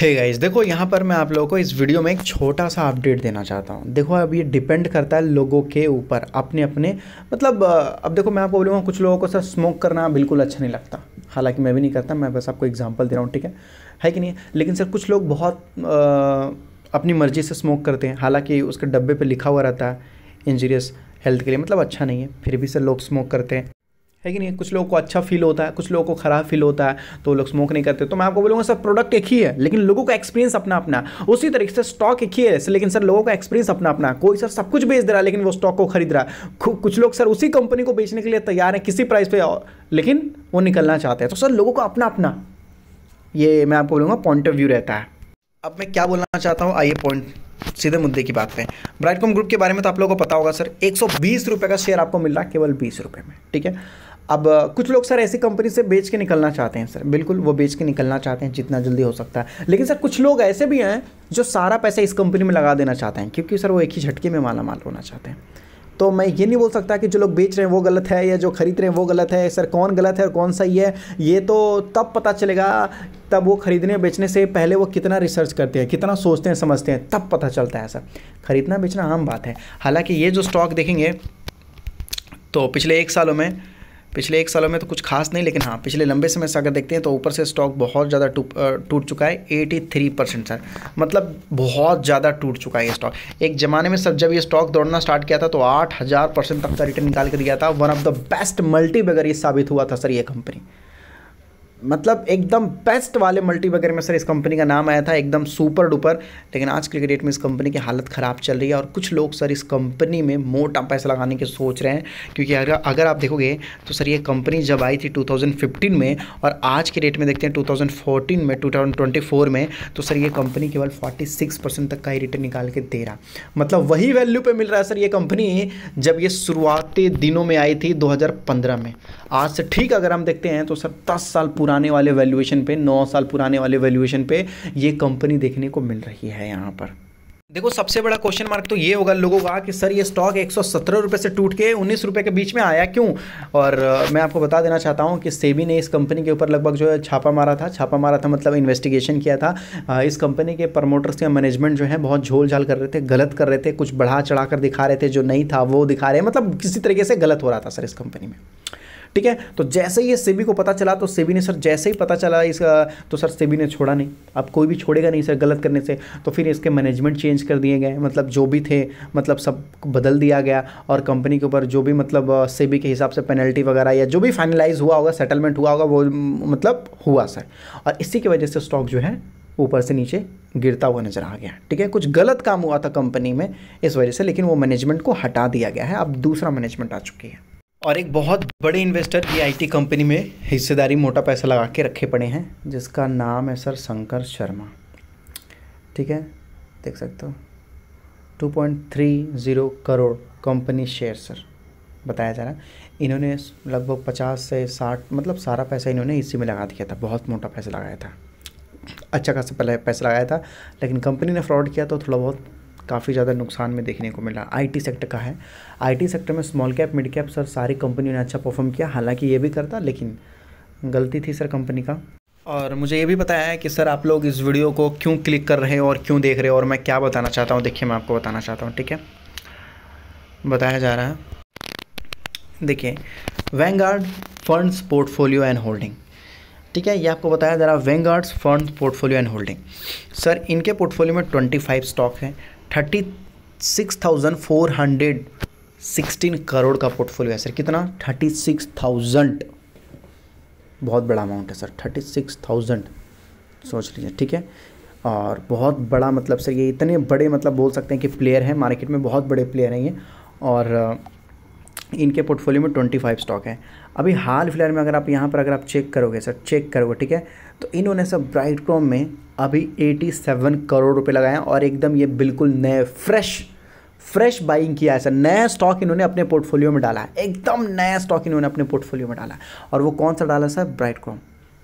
हे hey guys देखो यहाँ पर मैं आप लोगों को इस वीडियो में एक छोटा सा अपडेट देना चाहता हूँ देखो अब ये डिपेंड करता है लोगों के ऊपर अपने अपने मतलब अब देखो मैं आपको बोलूँगा कुछ लोगों को सर स्मोक करना बिल्कुल अच्छा नहीं लगता हालांकि मैं भी नहीं करता मैं बस आपको एग्जाम्पल दे रहा हूँ ठीक है है कि नहीं लेकिन सर कुछ लोग बहुत आ, अपनी मर्ज़ी से स्मोक करते हैं हालाँकि उसके डब्बे पर लिखा हुआ रहता है इंजीरियस हेल्थ के लिए मतलब अच्छा नहीं है फिर भी सर लोग स्मोक करते हैं है कि नहीं कुछ लोगों को अच्छा फील होता है कुछ लोगों को ख़राब फील होता है तो लोग स्मोक नहीं करते तो मैं आपको बोलूँगा सर प्रोडक्ट एक ही है लेकिन लोगों का एक्सपीरियंस अपना अपना उसी तरीके से स्टॉक एक ही है लेकिन सर लोगों का एक्सपीरियंस अपना अपना कोई सर सब कुछ बेच दे रहा है लेकिन वो स्टॉक को खरीद रहा है कुछ लोग सर उसी कंपनी को बेचने के लिए तैयार हैं किसी प्राइस पर लेकिन वो निकलना चाहते हैं तो सर लोगों को अपना अपना ये मैं आपको बोलूँगा पॉइंट ऑफ व्यू रहता है अब मैं क्या बोलना चाहता हूँ आइए पॉइंट सीधे मुद्दे की बात करें ब्राइटकॉम ग्रुप के बारे में तो आप लोगों को पता होगा सर एक सौ का शेयर आपको मिल रहा है केवल बीस रुपये में ठीक है अब कुछ लोग सर ऐसी कंपनी से बेच के निकलना चाहते हैं सर बिल्कुल वो बेच के निकलना चाहते हैं जितना जल्दी हो सकता है लेकिन सर कुछ लोग ऐसे भी हैं जो सारा पैसा इस कंपनी में लगा देना चाहते हैं क्योंकि सर वो एक ही झटके में माला माल होना चाहते हैं तो मैं ये नहीं बोल सकता कि जो लोग बेच रहे हैं वो गलत है या जो ख़रीद रहे हैं वो गलत है सर कौन गलत है और कौन सही है ये तो तब पता चलेगा तब वो खरीदने बेचने से पहले वो कितना रिसर्च करते हैं कितना सोचते हैं समझते हैं तब पता चलता है सर खरीदना बेचना आम बात है हालांकि ये जो स्टॉक देखेंगे तो पिछले एक सालों में पिछले एक सालों में तो कुछ खास नहीं लेकिन हाँ पिछले लंबे समय से अगर देखते हैं तो ऊपर से स्टॉक बहुत ज़्यादा टूट चुका है एटी थ्री परसेंट सर मतलब बहुत ज़्यादा टूट चुका है ये स्टॉक एक ज़माने में सर जब ये स्टॉक दौड़ना स्टार्ट किया था तो आठ हज़ार परसेंट तक का रिटर्न निकाल के दिया था one of the best multi bagger साबित हुआ था सर ये कंपनी मतलब एकदम बेस्ट वाले मल्टी वगैरह में सर इस कंपनी का नाम आया था एकदम सुपर डुपर लेकिन आज के डेट में इस कंपनी की हालत ख़राब चल रही है और कुछ लोग सर इस कंपनी में मोटा पैसा लगाने की सोच रहे हैं क्योंकि अगर अगर आप देखोगे तो सर ये कंपनी जब आई थी 2015 में और आज के डेट में देखते हैं 2014 में 2024 में तो सर ये कंपनी केवल 46 परसेंट तक का ही रिटर्न निकाल के दे रहा मतलब वही वैल्यू पर मिल रहा है सर ये कंपनी जब ये शुरुआती दिनों में आई थी दो में आज से ठीक अगर हम देखते हैं तो सर दस साल पूरा पुराने वाले वैल्यूएशन पे नौ साल पुराने वाले वैल्यूएशन पे ये कंपनी देखने को मिल रही है यहाँ पर देखो सबसे बड़ा क्वेश्चन मार्क तो ये होगा लोगों का कि सर ये स्टॉक एक रुपए से टूट के उन्नीस रुपए के बीच में आया क्यों और मैं आपको बता देना चाहता हूँ कि सेबी ने इस कंपनी के ऊपर लगभग जो है छापा मारा था छापा मारा था मतलब इन्वेस्टिगेशन किया था इस कंपनी के प्रमोटर्स या मैनेजमेंट जो है बहुत झोल झाल कर रहे थे गलत कर रहे थे कुछ बढ़ा चढ़ा दिखा रहे थे जो नहीं था वो दिखा रहे मतलब किसी तरीके से गलत हो रहा था सर इस कंपनी में ठीक है तो जैसे ही ये सेबी को पता चला तो सेबी ने सर जैसे ही पता चला इसका तो सर सेबी ने छोड़ा नहीं अब कोई भी छोड़ेगा नहीं सर गलत करने से तो फिर इसके मैनेजमेंट चेंज कर दिए गए मतलब जो भी थे मतलब सब बदल दिया गया और कंपनी के ऊपर जो भी मतलब सेबी के हिसाब से पेनल्टी वगैरह या जो भी फाइनलाइज हुआ होगा सेटलमेंट हुआ होगा वो मतलब हुआ सर और इसी की वजह से स्टॉक जो है ऊपर से नीचे गिरता हुआ नजर आ गया ठीक है कुछ गलत काम हुआ था कंपनी में इस वजह से लेकिन वो मैनेजमेंट को हटा दिया गया है अब दूसरा मैनेजमेंट आ चुकी है और एक बहुत बड़े इन्वेस्टर की आईटी कंपनी में हिस्सेदारी मोटा पैसा लगा के रखे पड़े हैं जिसका नाम है सर शंकर शर्मा ठीक है देख सकते हो 2.30 करोड़ कंपनी शेयर सर बताया जा रहा है इन्होंने लगभग 50 से 60 मतलब सारा पैसा इन्होंने इसी में लगा दिया था बहुत मोटा पैसा लगाया था अच्छा खासा पहले पैसा लगाया था लेकिन कंपनी ने फ्रॉड किया तो थोड़ा बहुत काफ़ी ज़्यादा नुकसान में देखने को मिला आईटी सेक्टर का है आईटी सेक्टर में small cap mid cap sir सारी कंपनियों ने अच्छा परफॉर्म किया हालांकि ये भी करता लेकिन गलती थी सर कंपनी का और मुझे ये भी बताया है कि सर आप लोग इस वीडियो को क्यों क्लिक कर रहे हैं और क्यों देख रहे हो और मैं क्या बताना चाहता हूँ देखिए मैं आपको बताना चाहता हूँ ठीक है बताया जा रहा है देखिए Vanguard funds portfolio and holding ठीक है ये आपको बताया ज़रा Vanguard's fund portfolio and holding sir इनके पोर्टफोलियो में 25 स्टॉक हैं thirty six thousand four hundred sixteen crore का पोर्टफोलियो है सर कितना थर्टी सिक्स थाउजेंड बहुत बड़ा अमाउंट है सर थर्टी सिक्स थाउजेंड सोच लीजिए ठीक है और बहुत बड़ा मतलब सर ये इतने बड़े मतलब बोल सकते हैं कि प्लेयर हैं मार्केट में बहुत बड़े प्लेयर हैं ये और इनके पोर्टफोलियो में ट्वेंटी फाइव स्टॉक हैं अभी हाल फिलहाल में अगर आप यहाँ पर अगर आप चेक करोगे सर चेक करोगे ठीक है तो इन्होंने सर ब्राइट में अभी एटी सेवन करोड़ रुपए लगाए और एकदम ये बिल्कुल नए फ्रेश फ्रेश बाइंग किया है सर नया स्टॉक इन्होंने अपने पोर्टफोलियो में डाला है एकदम नया स्टॉक इन्होंने अपने पोर्टफोलियो में डाला और वो कौन सा डाला सर ब्राइट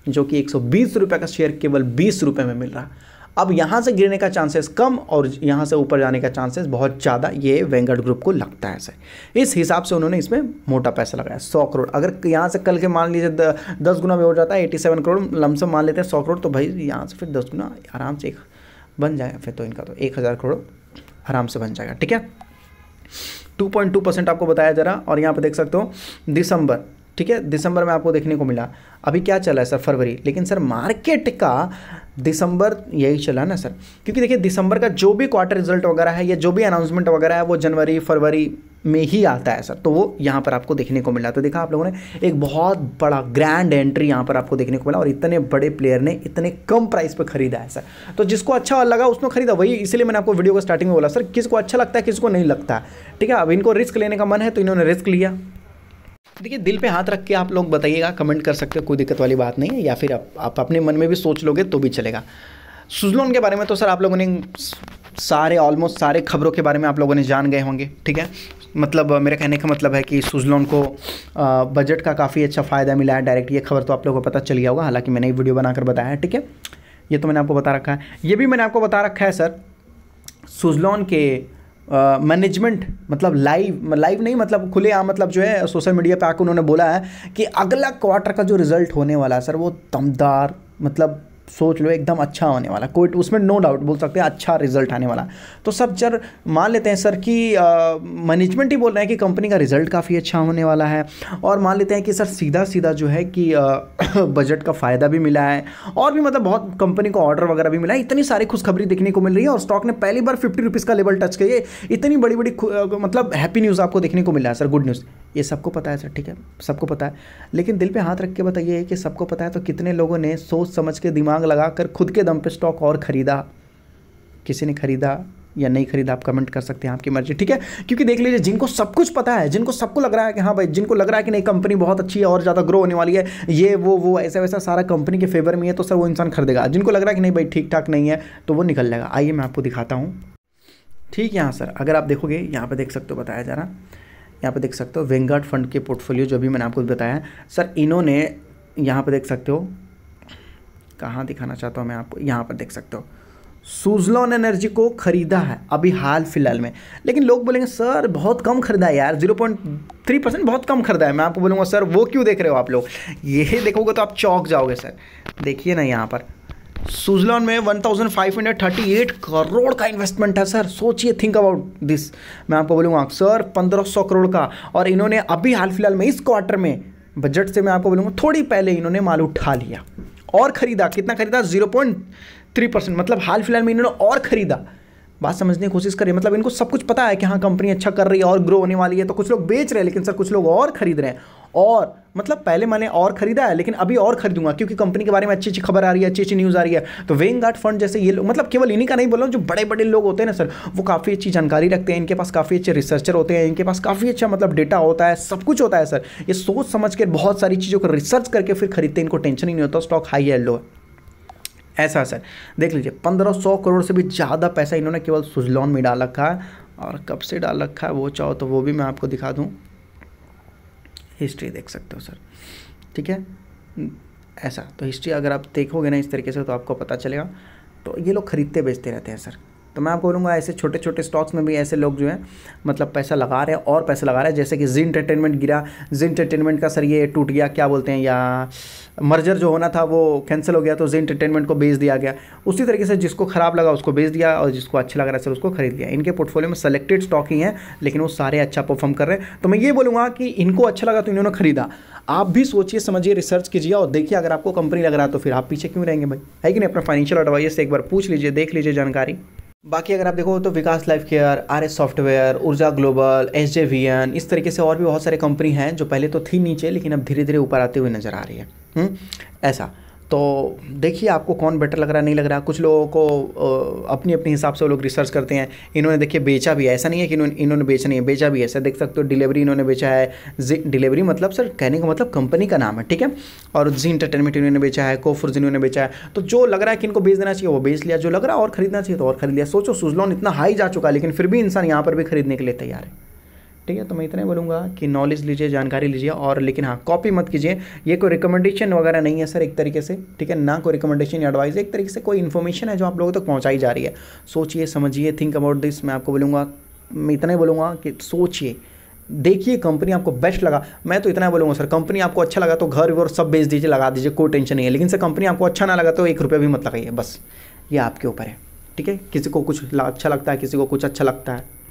जो कि एक सौ बीस रुपये का शेयर केवल बीस रुपये में मिल रहा अब यहाँ से गिरने का चांसेस कम और यहाँ से ऊपर जाने का चांसेस बहुत ज़्यादा ये वेंगट ग्रुप को लगता है सर इस हिसाब से उन्होंने इसमें मोटा पैसा लगाया सौ करोड़ अगर यहाँ से कल के मान लीजिए दस गुना भी हो जाता है एटी सेवन करोड़ लमसम मान लेते हैं सौ करोड़ तो भाई यहाँ से फिर दस गुना आराम से एक बन जाएगा फिर तो इनका तो एक हज़ार करोड़ आराम से बन जाएगा ठीक है 2.2 परसेंट आपको बताया जरा और यहाँ पर देख सकते हो दिसंबर ठीक है दिसंबर में आपको देखने को मिला अभी क्या चला है सर फरवरी लेकिन सर मार्केट का दिसंबर यही चला ना सर क्योंकि देखिए दिसंबर का जो भी क्वार्टर रिजल्ट वगैरह है या जो भी अनाउंसमेंट वगैरह है वो जनवरी फरवरी में ही आता है सर तो वो यहाँ पर आपको देखने को मिला तो देखा आप लोगों ने एक बहुत बड़ा ग्रैंड एंट्री यहाँ पर आपको देखने को मिला और इतने बड़े प्लेयर ने इतने कम प्राइस पर खरीदा है सर तो जिसको अच्छा लगा उसने खरीदा वही इसलिए मैंने आपको वीडियो को स्टार्टिंग में बोला सर किसको अच्छा लगता है किसको नहीं लगता है ठीक है अब इनको रिस्क लेने का मन है तो इन्होंने रिस्क लिया देखिए दिल पे हाथ रख के आप लोग बताइएगा कमेंट कर सकते हो कोई दिक्कत वाली बात नहीं है या फिर आप, आप अपने मन में भी सोच लोगे तो भी चलेगा सुजलोन के बारे में तो सर आप लोगों ने सारे ऑलमोस्ट सारे खबरों के बारे में आप लोगों ने जान गए होंगे ठीक है मतलब मेरे कहने का मतलब है कि सुजलोन को बजट का काफ़ी अच्छा फ़ायदा मिला है डायरेक्ट ये खबर तो आप लोगों को पता चल गया होगा हालांकि मैंने ये वीडियो बनाकर बताया है ठीक है ये तो मैंने आपको बता रखा है ये भी मैंने आपको बता रखा है सर सुजलोन के मैनेजमेंट मतलब लाइव लाइव नहीं मतलब खुले आम मतलब जो है सोशल मीडिया पे आकर उन्होंने बोला है कि अगला क्वार्टर का जो रिजल्ट होने वाला है सर वो दमदार मतलब सोच लो एकदम अच्छा होने वाला कोई तो उसमें नो डाउट बोल सकते हैं अच्छा रिजल्ट आने वाला तो सब सर मान लेते हैं सर कि मैनेजमेंट ही बोल रहे हैं कि कंपनी का रिजल्ट काफ़ी अच्छा होने वाला है और मान लेते हैं कि सर सीधा सीधा जो है कि बजट का फ़ायदा भी मिला है और भी मतलब बहुत कंपनी को ऑर्डर वगैरह भी मिला है इतनी सारी खुशखबरी देखने को मिल रही है और स्टॉक ने पहली बार फिफ्टी रुपीज़ का लेवल टच किया इतनी बड़ी बड़ी मतलब हैप्पी न्यूज़ आपको देखने को मिल है सर गुड न्यूज़ ये सबको पता है सर ठीक है सबको पता है लेकिन दिल पर हाथ रख के बताइए कि सबको पता है तो कितने लोगों ने सोच समझ के दिमाग दिमाग लगाकर खुद के दम पे स्टॉक और ख़रीदा किसी ने ख़रीदा या नहीं खरीदा आप कमेंट कर सकते हैं आपकी मर्जी ठीक है क्योंकि देख लीजिए जिनको सब कुछ पता है जिनको सबको लग रहा है कि हाँ भाई जिनको लग रहा है कि नहीं कंपनी बहुत अच्छी है और ज़्यादा ग्रो होने वाली है ये वो वो ऐसा वैसा सारा कंपनी के फेवर में है तो सर वो इंसान खरीदेगा जिनको लग रहा है कि नहीं भाई ठीक ठाक नहीं है तो वो निकल जाएगा आइए मैं आपको दिखाता हूँ ठीक है हाँ सर अगर आप देखोगे यहाँ पर देख सकते हो बताया जा रहा यहाँ पर देख सकते हो वेंगार्ड फंड के पोर्टफोलियो जो भी मैंने आपको बताया सर इन्होंने यहाँ पर देख सकते हो कहाँ दिखाना चाहता हूँ मैं आपको यहाँ पर देख सकते हो सुजलॉन एनर्जी को खरीदा है अभी हाल फिलहाल में लेकिन लोग बोलेंगे सर बहुत कम खरीदा है यार जीरो पॉइंट थ्री परसेंट बहुत कम खरीदा है मैं आपको बोलूँगा सर वो क्यों देख रहे हो आप लोग ये देखोगे तो आप चौक जाओगे सर देखिए ना यहाँ पर सुजलॉन में one thousand five hundred thirty eight crore का इन्वेस्टमेंट है सर सोचिए थिंक अबाउट दिस मैं आपको बोलूँगा सर पंद्रह सौ करोड़ का और इन्होंने अभी हाल फिलहाल में इस क्वार्टर में बजट से मैं आपको बोलूँगा थोड़ी पहले इन्होंने माल उठा लिया और ख़रीदा कितना ख़रीदा जीरो पॉइंट थ्री परसेंट मतलब हाल फिलहाल में इन्होंने और ख़रीदा बात समझने की कोशिश करें मतलब इनको सब कुछ पता है कि हाँ कंपनी अच्छा कर रही है और ग्रो होने वाली है तो कुछ लोग बेच रहे हैं लेकिन सर कुछ लोग और खरीद रहे हैं और मतलब पहले मैंने और खरीदा है लेकिन अभी और खरीदूंगा क्योंकि कंपनी के बारे में अच्छी अच्छी खबर आ रही है अच्छी अच्छी न्यूज़ आ रही है तो वेंग गार्ड फंड जैसे ये मतलब केवल इन्हीं का नहीं बोल रहा हूँ जो बड़े बड़े लोग होते हैं ना सर वो काफ़ी अच्छी जानकारी रखते हैं इनके पास काफ़ी अच्छे रिसर्चर होते हैं इनके पास काफ़ी अच्छा मतलब डेटा होता है सब कुछ होता है सर ये सोच समझ कर बहुत सारी चीज़ों को रिसर्च करके फिर खरीदते हैं इनको टेंशन ही नहीं होता स्टॉक हाई है लो है ऐसा सर देख लीजिए पंद्रह सौ करोड़ से भी ज़्यादा पैसा इन्होंने केवल सुजलॉन में डाल रखा है और कब से डाल रखा है वो चाहो तो वो भी मैं आपको दिखा दूँ हिस्ट्री देख सकते हो सर ठीक है हम्म, ऐसा तो हिस्ट्री अगर आप देखोगे ना इस तरीके से तो आपको पता चलेगा तो ये लोग ख़रीदते बेचते रहते हैं सर तो मैं आपको बोलूँगा ऐसे छोटे छोटे स्टॉक्स में भी ऐसे लोग जो है मतलब पैसा लगा रहे हैं और पैसा लगा रहे हैं जैसे कि जी इंटरटेनमेंट गिरा जी इंटरटेनमेंट का सर ये टूट गया क्या बोलते हैं या मर्जर जो होना था वो कैंसिल हो गया तो जी इंटरटेनमेंट को बेच दिया गया उसी तरीके से जिसको ख़राब लगा उसको बेच दिया और जिसको अच्छा लग रहा है सर उसको खरीद लिया इनके पोर्टफोलियो में सेलेक्टेड स्टॉक ही हैं लेकिन वो सारे अच्छा परफॉर्म कर रहे हैं तो मैं ये बोलूँगा कि इनको अच्छा लगा तो इन्होंने खरीदा आप भी सोचिए समझिए रिसर्च कीजिए और देखिए अगर आपको कंपनी लग रहा है तो फिर आप पीछे क्यों रहेंगे भाई है कि नहीं अपना फाइनेंशियल एडवाइजर से एक बार पूछ लीजिए देख लीजिए जानकारी बाकी अगर आप देखो तो Vikas life care R S software Urja global S J V N इस तरीके से और भी बहुत सारे कंपनी हैं जो पहले तो थी नीचे लेकिन अब धीरे धीरे ऊपर आते हुए नज़र आ रही है हुँ? हम्म? ऐसा तो देखिए आपको कौन बेटर लग रहा है नहीं लग रहा है कुछ लोगों को अपने अपने हिसाब से वो लोग रिसर्च करते हैं इन्होंने देखिए बेचा भी है ऐसा नहीं है कि इन्होंने इन्होंने बेचा नहीं है बेचा भी है ऐसा देख सकते हो डिलीवरी इन्होंने बेचा है डिलीवरी मतलब सर कहने का मतलब कंपनी का नाम है ठीक है और जी इंटरटेनमेंट इन्होंने बेचा है कोफर्ज इन्होंने बेचा है तो जो लग रहा है कि इनको बेच देना चाहिए वो बेच लिया जो लग रहा है और खरीदना चाहिए तो और खरीद लिया सोचो सुजलॉन इतना हाई जा चुका है लेकिन फिर भी इंसान यहाँ पर भी खरीदने के लिए तैयार है ठीक है तो मैं इतना बोलूँगा कि नॉलेज लीजिए जानकारी लीजिए और लेकिन हाँ कॉपी मत कीजिए ये कोई रिकमेंडेशन वगैरह नहीं है सर एक तरीके से ठीक है ना कोई रिकमेंडेशन या एडवाइस एक तरीके से कोई इन्फॉर्मेशन है जो आप लोगों तक तो पहुँचाई जा रही है सोचिए समझिए थिंक अबाउट दिस मैं आपको बोलूँगा मैं इतना ही बोलूँगा कि सोचिए देखिए कंपनी आपको बेस्ट लगा मैं तो इतना बोलूँगा सर कंपनी आपको अच्छा लगा तो घर और सब बेच दीजिए लगा दीजिए कोई टेंशन नहीं है लेकिन सर कंपनी आपको अच्छा ना लगा तो एक रुपया भी मत लगाइए बस ये आपके ऊपर है ठीक है किसी को कुछ अच्छा लगता है किसी को कुछ अच्छा लगता है